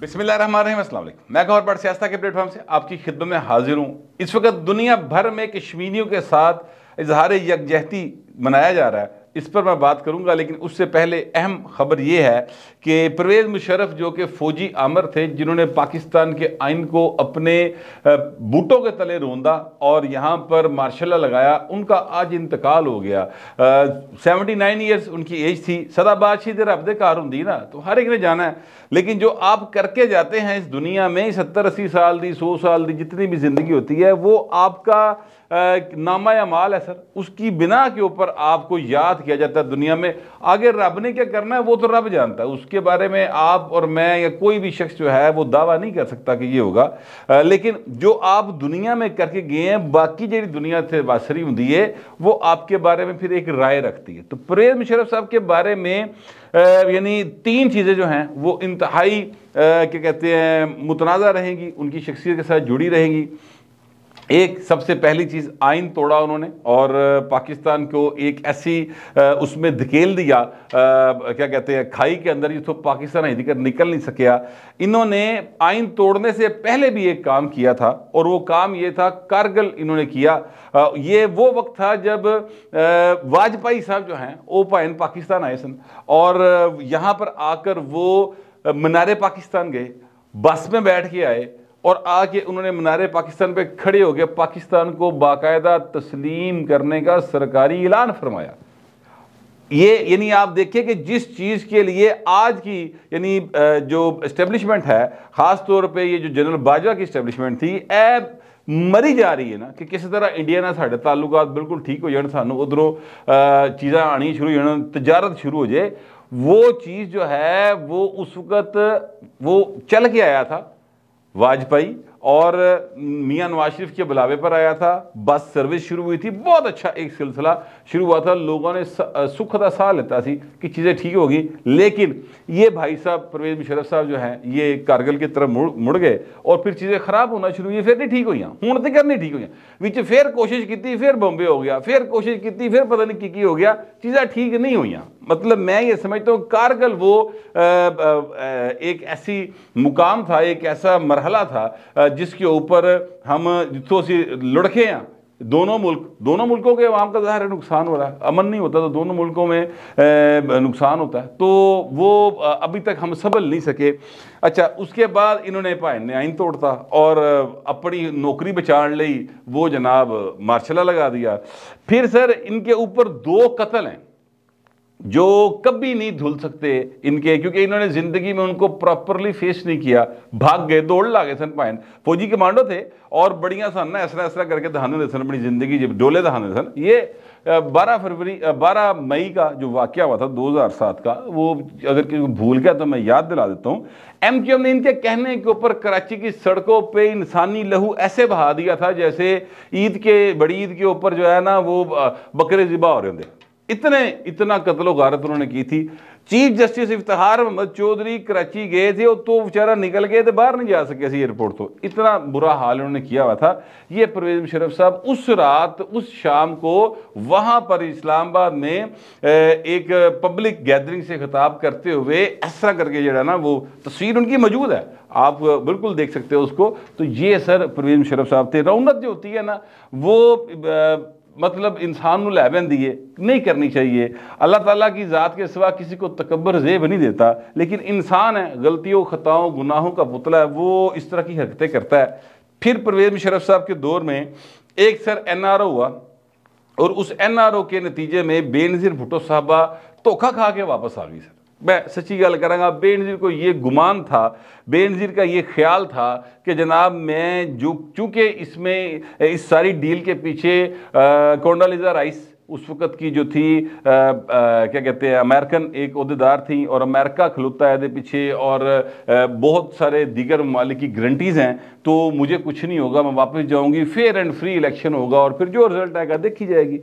बिस्मिल्ल मैं गौर पर सियासता के प्लेटफॉर्म से आपकी खिदमत में हाजिर हूँ इस वक्त दुनिया भर में कश्मीरियों के साथ इजहार यकजहती मनाया जा रहा है इस पर मैं बात करूंगा लेकिन उससे पहले अहम खबर यह है कि परवेज़ मुशरफ जो कि फ़ौजी आमर थे जिन्होंने पाकिस्तान के आइन को अपने बूटों के तले रोंदा और यहाँ पर मार्शल लगाया उनका आज इंतकाल हो गया सेवेंटी नाइन ईयर्स उनकी एज थी सदा बादशी देर अब कार होंगी ना तो हर एक ने जाना है लेकिन जो आप करके जाते हैं इस दुनिया में सत्तर अस्सी साल दी सौ साल दी जितनी भी ज़िंदगी होती है वो आपका नामा या माल है सर उसकी बिना के ऊपर आपको याद किया जाता है दुनिया में आगे रब ने क्या करना है वो तो रब जानता है उस उसके बारे में आप और मैं या कोई भी शख्स जो है वो दावा नहीं कर सकता कि ये होगा लेकिन जो आप दुनिया में करके गए हैं बाकी जी दुनिया से बासरी होंगी है वो आपके बारे में फिर एक राय रखती है तो परेज मुशरफ साहब के बारे में यानी तीन चीज़ें जो हैं वो इंतहाई क्या कहते हैं मुतनाज़ा रहेंगी उनकी शख्सियत के साथ जुड़ी रहेंगी एक सबसे पहली चीज़ आइन तोड़ा उन्होंने और पाकिस्तान को एक ऐसी उसमें धकेल दिया आ, क्या कहते हैं खाई के अंदर जिसको तो पाकिस्तान अभी तक निकल नहीं सकिया इन्होंने आइन तोड़ने से पहले भी एक काम किया था और वो काम ये था कारगिल इन्होंने किया आ, ये वो वक्त था जब वाजपेयी साहब जो हैं ओ पाइन पाकिस्तान आए सन और यहाँ पर आकर वो मनारे पाकिस्तान गए बस में बैठ के आए और आके उन्होंने मनारे पाकिस्तान पे खड़े होकर पाकिस्तान को बाकायदा तस्लीम करने का सरकारी ऐलान फरमाया ये यानी आप देखिए कि जिस चीज़ के लिए आज की यानी जो इस्टेब्लिशमेंट है ख़ास तौर पे ये जो जनरल बाजवा की इस्टेब्लिशमेंट थी ऐ मरी जा रही है ना कि किस तरह इंडिया ने साढ़े ताल्लुक बिल्कुल ठीक हो जाए सू उधरों ਚੀਜ਼ਾਂ आनी शुरू हो तजारत शुरू हो जाए वो चीज़ जो है वो उस वक्त वो चल के आया था वाजपेयी और मियाँ नवाज शरीफ के बुलावे पर आया था बस सर्विस शुरू हुई थी बहुत अच्छा एक सिलसिला शुरू हुआ था लोगों ने सुख का साह लेता सी कि चीज़ें ठीक होगी लेकिन ये भाई साहब परवेज मुशरफ साहब जो हैं ये कारगिल की तरफ मुड़ मुड़ गए और फिर चीज़ें खराब होना शुरू हुई फिर नहीं ठीक हुई हूँ तो कर नहीं ठीक हुई बिच फिर कोशिश की फिर बॉम्बे हो गया फिर कोशिश की फिर पता नहीं की, की हो गया चीज़ें ठीक नहीं हुई मतलब मैं ये समझता हूँ कारगिल वो एक ऐसी मुकाम था एक ऐसा मरहला था जिसके ऊपर हम जितों से लुढ़के हैं दोनों मुल्क दोनों मुल्कों के अवाम का ज़ाहिर नुकसान हो रहा है अमन नहीं होता तो दोनों मुल्कों में नुकसान होता है तो वो अभी तक हम संभल नहीं सके अच्छा उसके बाद इन्होंने भाई ने आइन तोड़ता और अपनी नौकरी बचाने ली वो जनाब मार्शला लगा दिया फिर सर इनके ऊपर दो कत्ल हैं जो कभी नहीं धुल सकते इनके क्योंकि इन्होंने जिंदगी में उनको प्रॉपरली फेस नहीं किया भाग गए दौड़ ला गए सन पाइन फौजी कमांडो थे और बढ़िया सन ना ऐसा ऐसा करके दहाने सन अपनी जिंदगी जब डोले दहाने सन ये 12 फरवरी 12 मई का जो वाक्य हुआ था 2007 का वो अगर किसी को भूल गया तो मैं याद दिला देता हूँ एम क्यू एम ने इनके कहने के ऊपर कराची की सड़कों पे इंसानी लहू ऐसे बहा दिया था जैसे ईद के बड़ी ईद के ऊपर जो है ना वो बकरे जिबा हो रहे थे इतने इतना कत्ल गारत उन्होंने की थी चीफ जस्टिस इफ्तार अहमद चौधरी कराची गए थे और तो बेचारा निकल गए थे बाहर नहीं जा सके ऐसी एयरपोर्ट तो इतना बुरा हाल उन्होंने किया हुआ था ये परवेज मुशरफ साहब उस रात उस शाम को वहाँ पर इस्लामाबाद में एक पब्लिक गैदरिंग से खिताब करते हुए ऐसा करके जो ना वो तस्वीर उनकी मौजूद है आप बिल्कुल देख सकते हो उसको तो ये सर परवेज मुशरफ साहब थे रौनक जो होती है ना वो मतलब इंसान ਨੂੰ दिए नहीं करनी चाहिए अल्लाह ताला की ज़ात के सिवा किसी को तकबर जेब नहीं देता लेकिन इंसान है गलतियों ख़ताओं गुनाहों का पुतला है वो इस तरह की हरकतें करता है फिर परवेज़ मुशरफ साहब के दौर में एक सर एन आर ओ हुआ और उस एन आर ओ के नतीजे में बेनज़ीर भुट्टो साहबा धोखा खा के वापस आ गई सर मैं सच्ची गल कराँगा बेनज़ीर को ये गुमान था बेनज़ीर का ये ख्याल था कि जनाब मैं जो चूँकि इसमें इस सारी डील के पीछे कोंडालिजा राइस उस वक्त की जो थी आ, आ, क्या कहते हैं अमेरिकन एक अहदेदार थी और अमेरिका खलुता है पीछे और आ, बहुत सारे दीगर ममालिक की गारंटीज़ हैं तो मुझे कुछ नहीं होगा मैं वापस जाऊँगी फेयर एंड फ्री इलेक्शन होगा और फिर जो रिजल्ट आएगा देखी जाएगी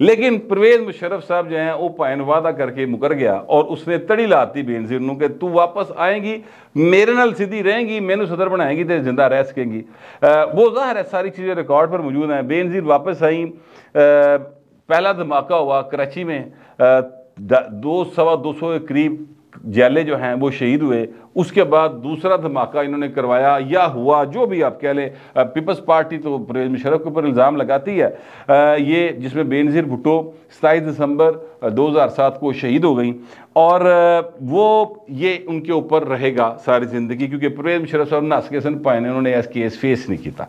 लेकिन परवेज मुशरफ साहब जो हैं वो पायन वादा करके मुकर गया और उसने तड़ी लाती बेनजीर उन्होंने तू वापस आएगी मेरे नाल सीधी रहेंगी मैनू सदर बनाएगी तो जिंदा रह सकेंगी वो जाहिर है सारी चीज़ें रिकॉर्ड पर मौजूद हैं बेनजीर वापस आई पहला धमाका हुआ कराची में दो सवा दो सौ के करीब जैले जो हैं वो शहीद हुए उसके बाद दूसरा धमाका इन्होंने करवाया या हुआ जो भी आप कह लें पीपल्स पार्टी तो परवेज मुशरफ के ऊपर इल्ज़ाम लगाती है ये जिसमें बेनज़ीर भुटो सताईस दिसंबर 2007 को शहीद हो गई और वो ये उनके ऊपर रहेगा सारी ज़िंदगी क्योंकि परवेज मुशरफ साहब नासके सन पाए ने उन्होंने एस केस फेस नहीं किया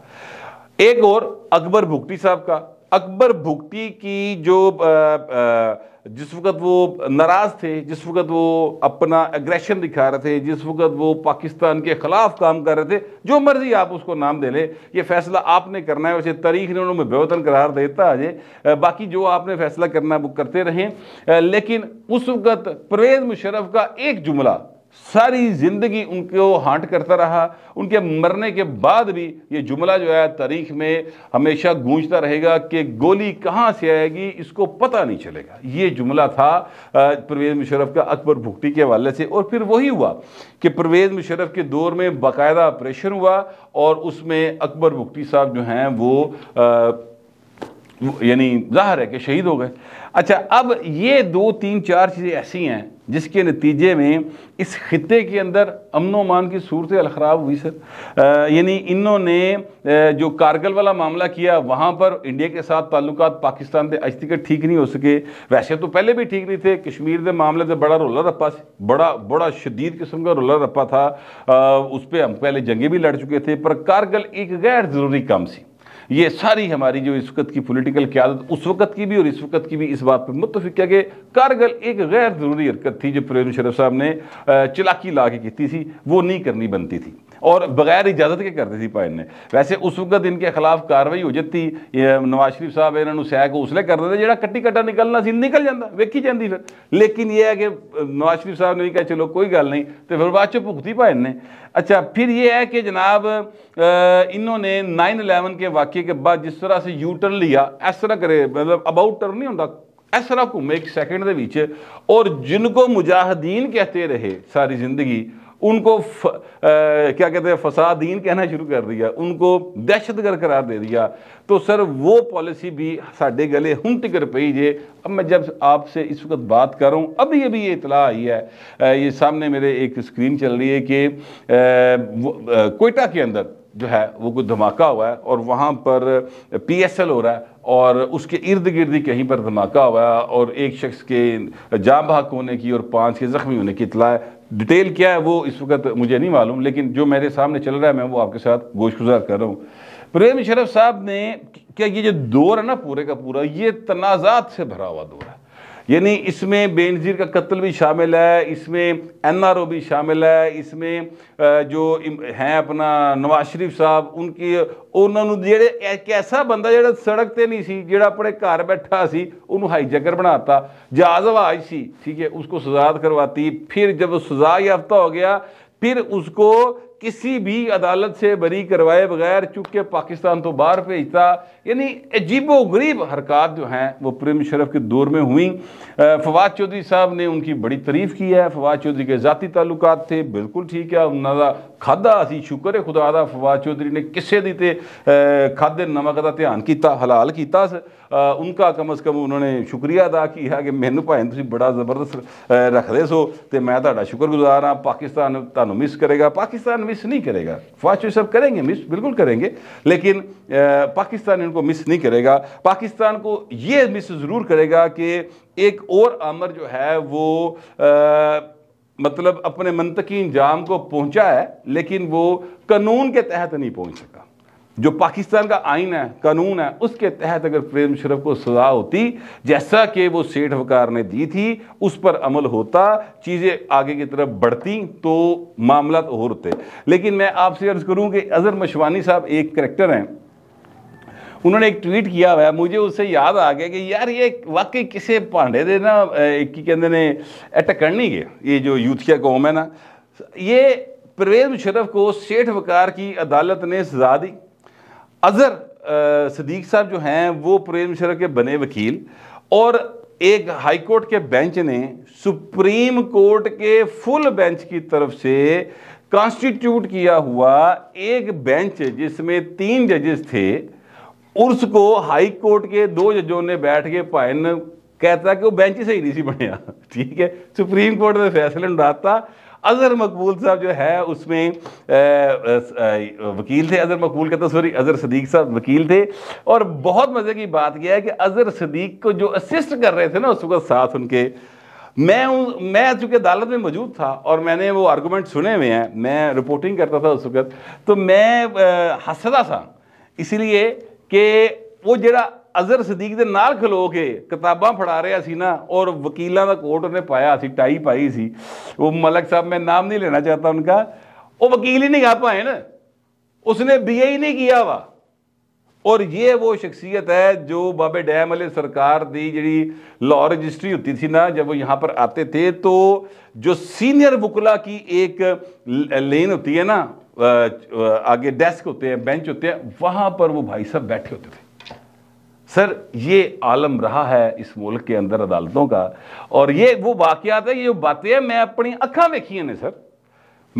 एक और अकबर भुगटी साहब का अकबर भुगटी की जो आ, आ, जिस वक्त वो नाराज़ थे जिस वक्त वो अपना एग्रेशन दिखा रहे थे जिस वक्त वो पाकिस्तान के ख़िलाफ़ काम कर रहे थे जो मर्ज़ी आप उसको नाम दे लें ये फ़ैसला आपने करना है वैसे तारीख ने उन्होंने बेवतन करार देता है बाकी जो आपने फ़ैसला करना है वो करते रहें लेकिन उस वक्त परवेज़ मुशरफ का एक जुमला सारी ज़िंदगी उनको हांट करता रहा उनके मरने के बाद भी ये जुमला जो है तारीख में हमेशा गूंजता रहेगा कि गोली कहाँ से आएगी इसको पता नहीं चलेगा ये जुमला था परवेज़ मुशरफ का अकबर भुगटी के हवाले से और फिर वही हुआ कि परवेज़ मुशरफ के दौर में बाकायदा ऑपरेशन हुआ और उसमें अकबर भुगटी साहब जो हैं वो आ, यानी जाहिर है कि शहीद हो गए अच्छा अब ये दो तीन चार चीज़ें ऐसी हैं जिसके नतीजे में इस खत्े के अंदर अमन अमान की सूरत ख़राब हुई सर यानी इन्होंने जो कारगिल वाला मामला किया वहाँ पर इंडिया के साथ ताल्लुक पाकिस्तान के अज तक ठीक नहीं हो सके वैसे तो पहले भी ठीक नहीं थे कश्मीर के मामले से बड़ा रोला रप्पा बड़ा बड़ा शदीद किस्म का रोला रप्पा था आ, उस पर हम पहले जंगे भी लड़ चुके थे पर कारगिल एक गैर ज़रूरी काम सी ये सारी हमारी जो इस वक्त की पोलिटिकल क्यादत उस वक्त की भी और इस वक्त की भी इस बात पर मुतफिक किया कि कारगिल एक गैर ज़रूरी हरकत थी जो प्रेम शरफ साहब ने चलाकी ला के की थी वो नहीं करनी बनती थी और बगैर इजाज़त के करते सी पाइन ने वैसे उस वक्त इनके खिलाफ कार्रवाई हो जाती नवाज शरीफ साहब ਇਹਨਾਂ ਨੂੰ ਸਹਿਕ ਉਸਲੇ ਕਰ ਦਿੰਦੇ ਜਿਹੜਾ ਕੱਟੀ ਕਟਾ ਨਿਕਲਣਾ ਸੀ ਨਿਕਲ ਜਾਂਦਾ ਵੇਖੀ ਜਾਂਦੀ ਫਿਰ ਲੇਕਿਨ ਇਹ ਹੈ ਕਿ ਨਵਾਜ਼ ਸ਼ਰੀਫ ਸਾਹਿਬ ਨੇ ਵੀ ਕਿਹਾ ਚਲੋ ਕੋਈ ਗੱਲ ਨਹੀਂ ਤੇ ਫਿਰ ਬਾਅਦ ਚ ਭੁਗਤੀ ਭਾਈ ਨੇ अच्छा फिर ये है कि जनाब इन्होंने 9/11 के वाक़े के बाद जिस तरह से यू टर्न लिया इस तरह करे मतलब अबाउट टर्न नहीं होता इस तरह घूमे एक सैकेंड के और जिनको मुजाहिदीन कहते रहे सारी जिंदगी उनको फ, आ, क्या कहते हैं फसादीन कहना शुरू कर दिया उनको दहशतगर्द करार दे दिया तो सर वो पॉलिसी भी साढ़े गले हम टिकर पी जे अब मैं जब आपसे इस वक्त बात कर रहा हूँ अभी अभी ये इतला आई है ये सामने मेरे एक स्क्रीन चल रही है कि कोयटा के अंदर जो है वो कुछ धमाका हुआ है और वहाँ पर पीएसएल हो रहा है और उसके इर्द गिर्द ही कहीं पर धमाका हुआ है और एक शख्स के जाँ बहक होने की और पाँच के ज़ख्मी होने की इतला है डिटेल क्या है वो इस वक्त मुझे नहीं मालूम लेकिन जो मेरे सामने चल रहा है मैं वो आपके साथ गोश गुजार कर रहा हूँ प्रेम शरफ साहब ने क्या ये जो दौर है ना पूरे का पूरा ये तनाजात से भरा हुआ दौर है यानी इसमें बेनज़ीर का कत्ल भी शामिल है इसमें एन आर ओ भी शामिल है इसमें जो हैं अपना नवाज शरीफ साहब उनकी उन्होंने ਜਿਹੜੇ ਇੱਕ ਐਸਾ ਬੰਦਾ ਜਿਹੜਾ ਸੜਕ ਤੇ ਨਹੀਂ ਸੀ ਜਿਹੜਾ ਆਪਣੇ ਘਰ ਬੈਠਾ ਸੀ ਉਹਨੂੰ ਹਾਈਜੈਕਰ ਬਣਾਤਾ ਜਹਾਜ਼ ਹਵਾਜ ਸੀ ਠੀਕ ਹੈ ਉਸको ਸਜ਼ਾਦ ਕਰਵਾਤੀ ਫਿਰ ਜਦ ਸਜ਼ਾ ਯਾਫਤਾ ਹੋ ਗਿਆ फिर उसको किसी भी अदालत से बरी करवाए बगैर चूँकि पाकिस्तान तो बाहर भेजता यानी अजीबो गरीब हरकत जो हैं वो प्रेम शरफ के दौर में हुई फवाद चौधरी साहब ने उनकी बड़ी तारीफ़ की है फवाद चौधरी के ज़ाती ताल्लुक थे बिल्कुल ठीक है उन्होंने खादा असी शुक्र है खुदा का फवाद चौधरी ने किसी दी तो खादे नमक का ध्यान किया हलाल किया उनका कम अज़ कम उन्होंने शुक्रिया अदा किया कि मैनू भाई तुम बड़ा जबरदस्त रखते सो तो मैं शुक्रगुजार हाँ पाकिस्तान तू मिस करेगा पाकिस्तान मिस नहीं करेगा फौज सब करेंगे मिस बिल्कुल करेंगे लेकिन पाकिस्तान इनको मिस नहीं करेगा पाकिस्तान को ये मिस ज़रूर करेगा कि एक और अमर जो है वो आ, मतलब अपने मनतकी इंजाम को पहुँचा है लेकिन वो कानून के तहत नहीं पहुंच सका जो पाकिस्तान का आइन है कानून है उसके तहत अगर प्रेम मुशरफ को सजा होती जैसा कि वो सेठ वकार ने दी थी उस पर अमल होता चीज़ें आगे की तरफ बढ़ती तो मामला तो और होते लेकिन मैं आपसे अर्ज़ करूँ कि अजहर मशवानी साहब एक करेक्टर हैं उन्होंने एक ट्वीट किया हुआ है मुझे उससे याद आ गया कि यार ये वाकई किसे भांडे दे ना की कहते ने नहीं गए ये जो यूथिया कौम है ना ये परवेज मुशरफ को सेठ वकार की अदालत ने सजा दी अजहर सदीक साहब जो हैं वो प्रेम मुशरफ के बने वकील और एक हाई कोर्ट के बेंच ने सुप्रीम कोर्ट के फुल बेंच की तरफ से कॉन्स्टिट्यूट किया हुआ एक बेंच जिसमें तीन जजेस थे उसको हाई कोर्ट के दो जजों ने बैठ के पायन कहता कि वो बेंच ही सही नहीं सी बनया ठीक है सुप्रीम कोर्ट में फैसले उठाता अजहर मकबूल साहब जो है उसमें वकील थे अजहर मकबूल कहता तो सॉरी अजहर सदीक साहब वकील थे और बहुत मज़े की बात यह है कि अजहर सदीक को जो असिस्ट कर रहे थे ना उस वक्त साथ उनके मैं मैं चूँकि अदालत में मौजूद था और मैंने वो आर्गूमेंट सुने हुए हैं मैं रिपोर्टिंग करता था उस वक्त तो मैं हंसता था इसलिए कि वो जरा अजहर सदीक के नाल खलो के किताबा फड़ा रहा है ना और वकीलों का कोर्ट उन्हें पाया अभी टाई पाई ਸੀ वो ਮਲਕ साहब मैं नाम नहीं लेना चाहता उनका वो वकील ही नहीं गा पाए ना उसने ए ही नहीं किया वा और ये वो शख्सियत है जो बाबे डैम वाले सरकार की जी लॉ रजिस्ट्री होती थी ना जब वो यहाँ पर आते थे तो जो सीनियर बुकला की एक लेन होती है ना आगे डेस्क होते हैं बेंच होते हैं वहाँ पर वो भाई साहब बैठे होते थे सर ये आलम रहा है इस मुल्क के अंदर अदालतों का और ये वो वाक़ात है ये जो बातें हैं मैं अपनी अखा देखी हैं सर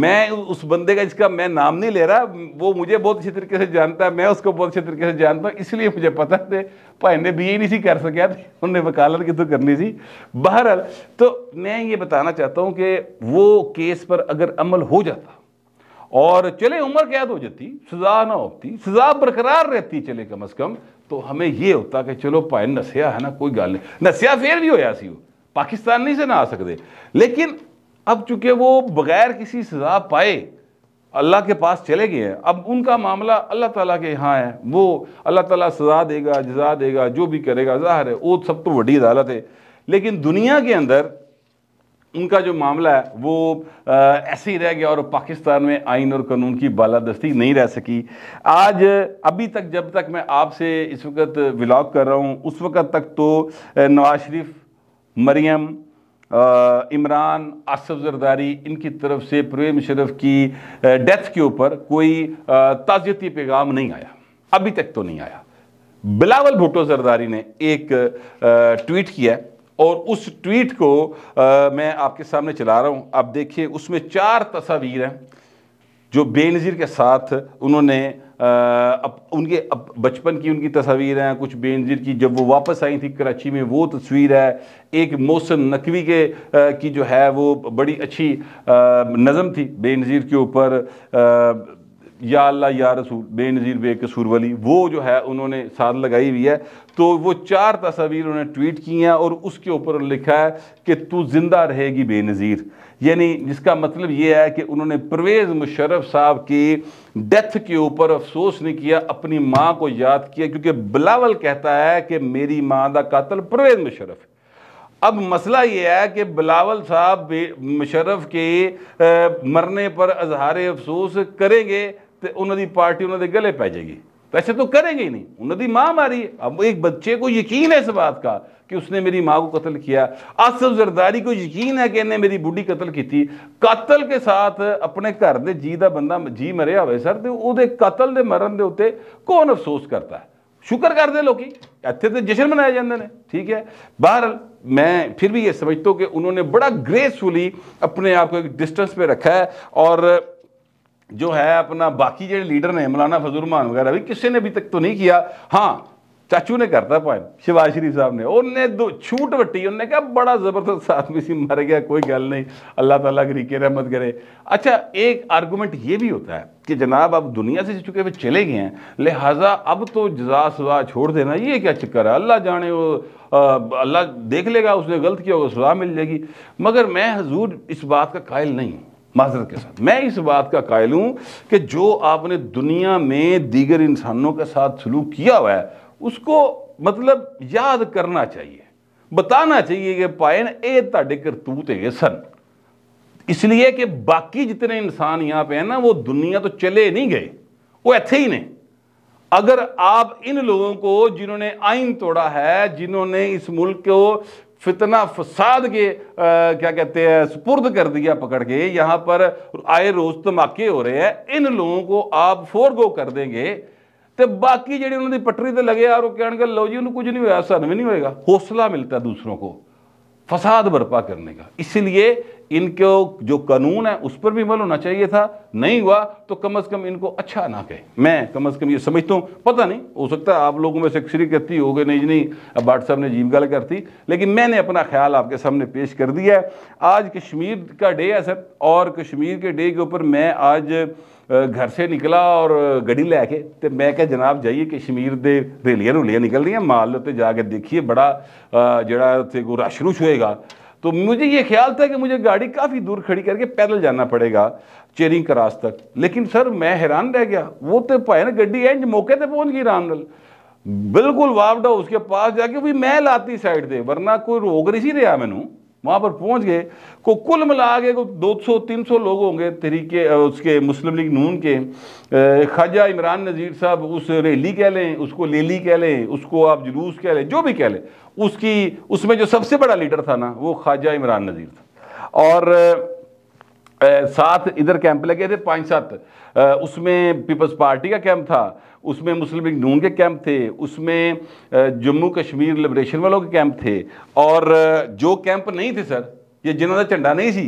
मैं उस बंदे का जिसका मैं नाम नहीं ले रहा वो मुझे बहुत अच्छे तरीके से जानता है मैं उसको बहुत अच्छे तरीके से जानता हूँ इसलिए मुझे पता थे भाई ने बी नहीं सी कर सकिया उन्हें वकालत कितों करनी थी बहरहाल तो मैं ये बताना चाहता हूँ कि वो केस पर अगर अमल हो जाता और चले उम्र कैद हो जाती सजा ना होती सजा बरकरार रहती चले कम अज कम तो हमें यह होता कि चलो भाई नसया है ना कोई गल नहीं नसया फिर भी होया सी पाकिस्तान नहीं से ना आ सकते लेकिन अब चूंकि वो बगैर किसी सजा पाए अल्लाह के पास चले गए हैं अब उनका मामला अल्लाह ताला के यहाँ है वो अल्लाह ताला सजा देगा जजा देगा जो भी करेगा जाहिर है वो सब तो वही अदालत है लेकिन दुनिया के अंदर उनका जो मामला है वो ऐसे ही रह गया और पाकिस्तान में आइन और कानून की बालादस्ती नहीं रह सकी आज अभी तक जब तक मैं आपसे इस वक्त विलाग कर रहा हूँ उस वक्त तक तो नवाज शरीफ मरियम इमरान आसफ जरदारी इनकी तरफ से प्रवेम शरफ की डेथ के ऊपर कोई ताज़ियती पैगाम नहीं आया अभी तक तो नहीं आया बिलावल भुट्टो जरदारी ने एक ट्वीट किया और उस ट्वीट को आ, मैं आपके सामने चला रहा हूँ आप देखिए उसमें चार तस्वीर हैं जो बेनज़ीर के साथ उन्होंने अब उनके बचपन की उनकी तस्वीर हैं कुछ बेनज़ीर की जब वो वापस आई थी कराची में वो तस्वीर है एक मोहसन नकवी के आ, की जो है वो बड़ी अच्छी नज़म थी बेनज़ीर के ऊपर या अल्लाह या रसूल बेनज़ीर बेकसूर वली वो जो है उन्होंने साथ लगाई हुई है तो वो चार तस्वीर उन्होंने ट्वीट की हैं और उसके ऊपर लिखा है कि तू ज़िंदा रहेगी बेनज़ीर यानी जिसका मतलब ये है कि उन्होंने परवेज़ मुशरफ साहब की डेथ के ऊपर अफसोस नहीं किया अपनी माँ को याद किया क्योंकि बिलावल कहता है कि मेरी माँ का कतल परवेज़ मुशरफ अब मसला ये है कि बिलावल साहब मुशरफ के मरने पर अजहार अफसोस करेंगे ਤੇ ਉਹਨਾਂ ਦੀ ਪਾਰਟੀ ਉਹਨਾਂ ਦੇ ਗਲੇ ਪੈ ਜਾਏਗੀ ਵੈਸੇ ਤੂੰ ਹੀ ਨਹੀਂ ਉਹਨਾਂ ਦੀ ਮਾਂ ਮਾਰੀ ਅਬ ਇੱਕ ਬੱਚੇ ਕੋ ਯਕੀਨ ਹੈ ਇਸ ਬਾਤ ਦਾ ਕਿ ਉਸਨੇ ਮੇਰੀ ਮਾਂ ਕੋ ਕਤਲ ਕੀਤਾ ਅਸਲ ਜ਼ਰਦਾਰੀ ਕੋ ਯਕੀਨ ਹੈ ਕਿ ਇਹਨੇ ਮੇਰੀ ਬੁੱਢੀ ਕਤਲ ਕੀਤੀ ਕਤਲ ਕੇ ਸਾਥ ਆਪਣੇ ਘਰ ਦੇ ਜੀ ਦਾ ਬੰਦਾ ਜੀ ਮਰਿਆ ਹੋਵੇ ਸਰ ਤੇ ਉਹਦੇ ਕਤਲ ਦੇ ਮਰਨ ਦੇ ਉੱਤੇ ਕੋਣ ਅਫਸੋਸ ਕਰਦਾ ਹੈ ਸ਼ੁਕਰ ਕਰਦੇ ਲੋਕੀ ਇੱਥੇ ਤੇ ਜਸ਼ਨ ਮਨਾਇਆ ਜਾਂਦੇ ਨੇ ਠੀਕ ਹੈ ਬਾਹਰ ਮੈਂ ਫਿਰ ਵੀ ਇਹ ਸਮਝਤੋ ਕਿ ਉਹਨਾਂ ਨੇ ਬੜਾ ਗ੍ਰੇਸਫੁਲੀ ਆਪਣੇ ਆਪ ਕੋ ਇੱਕ ਡਿਸਟੈਂਸ ਪੇ ਰੱਖਿਆ ਹੈ ਔਰ जो है अपना बाकी जो लीडर ने मौलाना फजलरमान वगैरह भी किसी ने अभी तक तो नहीं किया हाँ चाचू ने करता पॉइंट शिवाज शरीफ साहब ने उनने दो छूट वटी उन्हें कहा बड़ा ज़बरदस्त आदमी सी मर गया कोई गल नहीं अल्लाह ताला करी के रहमत करे अच्छा एक आर्गूमेंट ये भी होता है कि जनाब अब दुनिया से चुके हुए चले गए हैं लिहाजा अब तो जजा सजा छोड़ देना ये क्या चक्कर है अल्लाह जाने वो अल्लाह देख लेगा उसने गलत किया होगा सजा मिल जाएगी मगर मैं हजूर इस बात का कायल नहीं हूँ माजरत के साथ मैं इस बात का कायल हूँ कि जो आपने दुनिया में दीगर इंसानों के साथ सलूक किया हुआ है उसको मतलब याद करना चाहिए बताना चाहिए कि पायन ए ताे करतूत है सन इसलिए कि बाकी जितने इंसान यहाँ पे हैं ना वो दुनिया तो चले नहीं गए वो ऐसे ही नहीं अगर आप इन लोगों को जिन्होंने आइन तोड़ा है जिन्होंने इस मुल्क को फितना ਫਸਾਦ के आ, क्या कहते हैं सुपुर्द कर दिया पकड़ के यहाँ पर आए रोज धमाके हो रहे ਇਨ ਲੋਗੋ ਕੋ ਆਪ ਫੋਰਗੋ ਕਰ कर ਤੇ ਬਾਕੀ ਜਿਹੜੇ ਉਹਨਾਂ ਦੀ ਪਟਰੀ ਤੇ ਲੱਗੇ ਆ ਉਹ ਕਹਿਣਗੇ ਲੋ ਜੀ ਉਹਨੂੰ ਕੁਝ ਨਹੀਂ ਹੋਇਆ ਸਾਨੂੰ ਵੀ ਨਹੀਂ ਹੋਏਗਾ ਹੌਸਲਾ ਮਿਲਦਾ ਦੂਸਰੋ ਕੋ ਫਸਾਦ ਬਰਪਾ ਕਰਨੇ ਦਾ ਇਸ ਲਈ इनको जो कानून है उस पर भी अमल होना चाहिए था नहीं हुआ तो कम अज़ कम इनको अच्छा ना कहे मैं कम अज़ कम ये समझता हूँ पता नहीं हो सकता आप लोगों में से किसी करती हो गए नहीं नहीं अब बाट साहब ने जीव गल करती लेकिन मैंने अपना ख्याल आपके सामने पेश कर दिया है आज कश्मीर का डे है सर और कश्मीर के डे के ऊपर मैं आज घर से निकला और ले लैके तो मैं क्या जनाब जाइए कश्मीर दे रेलिया रूलियाँ निकल रही हैं माल उत्ते जाके देखिए बड़ा जरा रश रुश होएगा तो मुझे ये ख्याल था कि मुझे गाड़ी काफ़ी दूर खड़ी करके पैदल जाना पड़ेगा ਚੇਰਿੰਗ ਕਰਾਸ ਤੱਕ ਲੇਕਿਨ ਸਰ ਮੈਂ ਹੈਰਾਨ ਰਹਿ ਗਿਆ ਉਹ ਤੇ ਭੈਣ ਗੱਡੀ ਇੰਜ ਮੌਕੇ ਤੇ ਪਹੁੰਚ ਗਈ ਆਰਾਮ ਨਾਲ ਬਿਲਕੁਲ ਵਾਪਡਾ ਉਸਕੇ ਪਾਸ ਜਾ ਕੇ ਵੀ ਮੈਂ ਲਾਤੀ ਸਾਈਡ ਤੇ ਵਰਨਾ ਕੋਈ ਰੋਕ ਨਹੀਂ ਸੀ ਰਿਹਾ ਮੈਨੂੰ वहाँ पर पहुँच गए को कुल मिला के को 200-300 लोग होंगे तरीके उसके मुस्लिम लीग नून के ख्वाजा इमरान नज़ीर साहब उस रैली कह लें उसको लेली कह लें उसको आप जुलूस कह लें जो भी कह लें उसकी उसमें जो सबसे बड़ा लीडर था ना वो ख्वाजा इमरान नज़ीर था और सात इधर कैंप लगे थे पाँच सात उसमें पीपल्स पार्टी का कैंप था उसमें मुस्लिम लीग नून के कैंप थे उसमें जम्मू कश्मीर लिबरेशन वालों के कैंप थे और जो कैंप नहीं थे सर ये जिन्होंने झंडा नहीं सी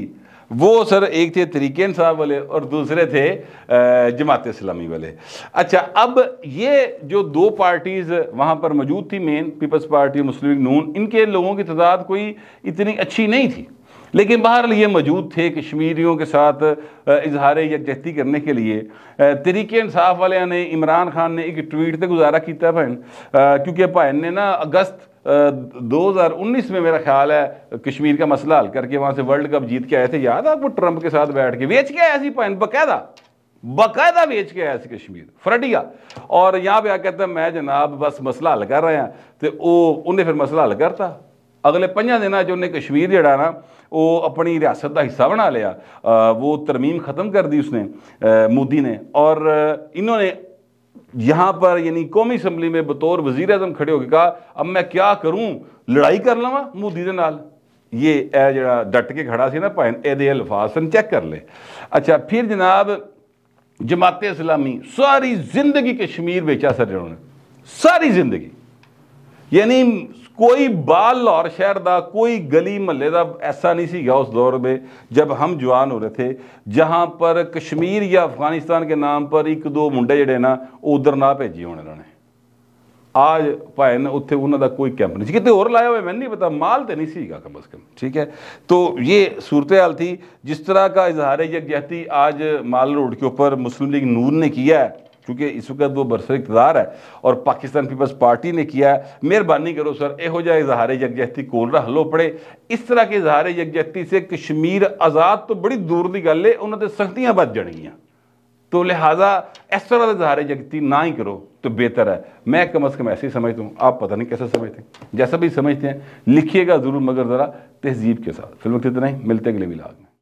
वो सर एक थे तरीके साहब वाले और दूसरे थे जमात इस्लामी वाले अच्छा अब ये जो दो पार्टीज़ वहाँ पर मौजूद थी मेन पीपल्स पार्टी और मुस्लिम लीग नून इनके लोगों की तादाद कोई इतनी अच्छी नहीं थी लेकिन बहरहाल ये मौजूद थे कश्मीरियों के साथ इजहार यकजहती करने के लिए तरीके इंसाफ वाले ने इमरान खान ने एक ट्वीट से गुजारा किया भैन क्योंकि भैन ने ना अगस्त 2019 में मेरा ख्याल है कश्मीर का मसला हल करके वहाँ से वर्ल्ड कप जीत के आए थे याद आपको ट्रंप के साथ बैठ के बेच के आया सी भैन बकायदा बाकायदा बेच के आया कश्मीर फ्रटिया और यहाँ पे आ कहता मैं जनाब बस मसला हल कर रहे हैं तो वो उन्हें फिर मसला हल करता अगले पंजा दिन जो उन्हें कश्मीर जड़ा ना वो अपनी रियासत का हिस्सा बना लिया वो तरमीम ख़त्म कर दी उसने मोदी ने और इन्होंने यहाँ पर यानी कौमी असम्बली में बतौर वजीर अजम खड़े होकर कहा अब मैं क्या करूँ लड़ाई कर लवा मोदी के नाल ये जरा डट के खड़ा से ना भाई ए अल्फाज सन चेक कर ले अच्छा फिर जनाब जमात इस्लामी सारी जिंदगी कश्मीर बेचा सर उन्होंने सारी जिंदगी यानी कोई बाल लाहौर शहर का कोई गली महल्ले का ऐसा नहीं सीगा उस दौर में जब हम जवान हो रहे थे जहाँ पर कश्मीर या अफगानिस्तान के नाम पर एक दो मुंडे जड़े ना उधर ना भेजे होने उन्होंने आज ਭਾਵੇਂ ਉੱਥੇ ਉਹਨਾਂ ਦਾ ਕੋਈ ਕੈਂਪ ਨਹੀਂ ਸੀ ਕਿਤੇ ਹੋਰ ਲਾਇਆ ਹੋਇਆ ਮੈਨੂੰ ਨਹੀਂ ਪਤਾ ਮਾਲ ਤੇ ਨਹੀਂ ਸੀਗਾ ਕਮ ਸੇ ਕਮ ਠੀਕ ਹੈ तो ये सूरत हाल थी जिस तरह का इजहार यकजहती आज माल रोड के ऊपर मुस्लिम लीग नून ने किया है क्योंकि इस वक्त वो बरसर इकतदार है और पाकिस्तान पीपल्स पार्टी ने किया है मेहरबानी करो सर योजा इजहार यकजहती कोल रहा हलो पड़े इस तरह के इजहार यकजहती से कश्मीर आज़ाद तो बड़ी दूर की गल है उन्होंने सख्तियाँ बच जा तो लिहाजा इस तरह का इजहार यकजहती ना ही करो तो बेहतर है मैं कम अज़ कम ऐसे ही समझता हूँ आप पता नहीं कैसे समझते हैं जैसा भी समझते हैं लिखिएगा ज़रूर मगर ज़रा तहजीब के साथ फिल्म इतना ही मिलते अगले विलाग में